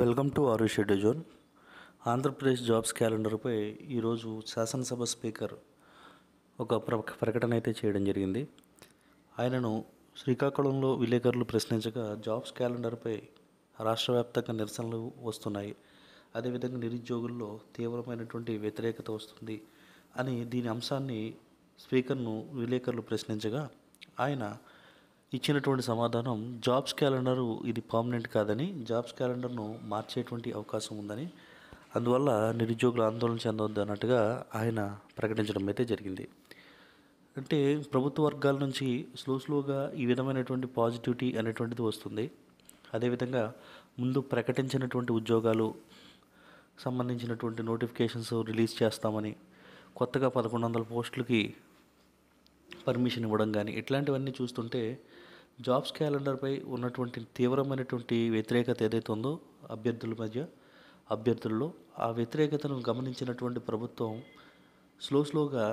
welcome to ఆరు షెడ్యూ జోన్ ఆంధ్రప్రదేశ్ జాబ్స్ క్యాలెండర్పై ఈరోజు శాసనసభ స్పీకర్ ఒక ప్ర ప్రకటన అయితే చేయడం జరిగింది ఆయనను శ్రీకాకుళంలో విలేకరులు ప్రశ్నించగా జాబ్స్ క్యాలెండర్పై రాష్ట్ర వ్యాప్తంగా నిరసనలు వస్తున్నాయి అదేవిధంగా నిరుద్యోగుల్లో తీవ్రమైనటువంటి వ్యతిరేకత వస్తుంది అని దీని అంశాన్ని స్పీకర్ను విలేకరులు ప్రశ్నించగా ఆయన ఇచ్చినటువంటి సమాధానం జాబ్స్ క్యాలెండర్ ఇది పర్మనెంట్ కాదని జాబ్స్ క్యాలెండర్ను మార్చేటువంటి అవకాశం ఉందని అందువల్ల నిరుద్యోగులు ఆందోళన చెందొద్దు అన్నట్టుగా ఆయన ప్రకటించడం అయితే జరిగింది అంటే ప్రభుత్వ వర్గాల నుంచి స్లో స్లోగా ఈ విధమైనటువంటి పాజిటివిటీ అనేటువంటిది వస్తుంది అదేవిధంగా ముందు ప్రకటించినటువంటి ఉద్యోగాలు సంబంధించినటువంటి నోటిఫికేషన్స్ రిలీజ్ చేస్తామని కొత్తగా పదకొండు వందల పోస్టులకి పర్మిషన్ ఇవ్వడం కానీ ఇట్లాంటివన్నీ చూస్తుంటే జాబ్స్ క్యాలెండర్పై ఉన్నటువంటి తీవ్రమైనటువంటి వ్యతిరేకత ఏదైతే ఉందో అభ్యర్థుల మధ్య అభ్యర్థుల్లో ఆ వ్యతిరేకతను గమనించినటువంటి ప్రభుత్వం స్లో స్లోగా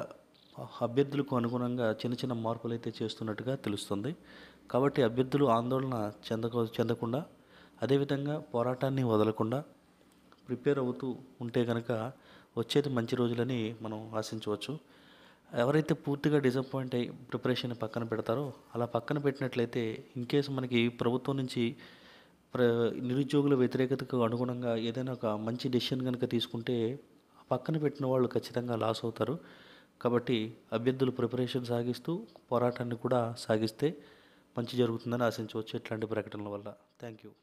అభ్యర్థులకు అనుగుణంగా చిన్న చిన్న మార్పులు అయితే చేస్తున్నట్టుగా తెలుస్తుంది కాబట్టి అభ్యర్థులు ఆందోళన చెందక చెందకుండా అదేవిధంగా పోరాటాన్ని వదలకుండా ప్రిపేర్ అవుతూ ఉంటే కనుక వచ్చేది మంచి రోజులని మనం ఆశించవచ్చు ఎవరైతే పూర్తిగా డిసప్పాయింట్ అయ్యి ప్రిపరేషన్ పక్కన పెడతారో అలా పక్కన పెట్టినట్లయితే ఇన్ కేసు మనకి ప్రభుత్వం నుంచి ప్ర నిరుద్యోగుల వ్యతిరేకతకు అనుగుణంగా ఏదైనా ఒక మంచి డెసిషన్ కనుక తీసుకుంటే పక్కన పెట్టిన వాళ్ళు ఖచ్చితంగా లాస్ అవుతారు కాబట్టి అభ్యర్థులు ప్రిపరేషన్ సాగిస్తూ పోరాటాన్ని కూడా సాగిస్తే మంచి జరుగుతుందని ఆశించవచ్చు ఇట్లాంటి ప్రకటనల వల్ల థ్యాంక్ యూ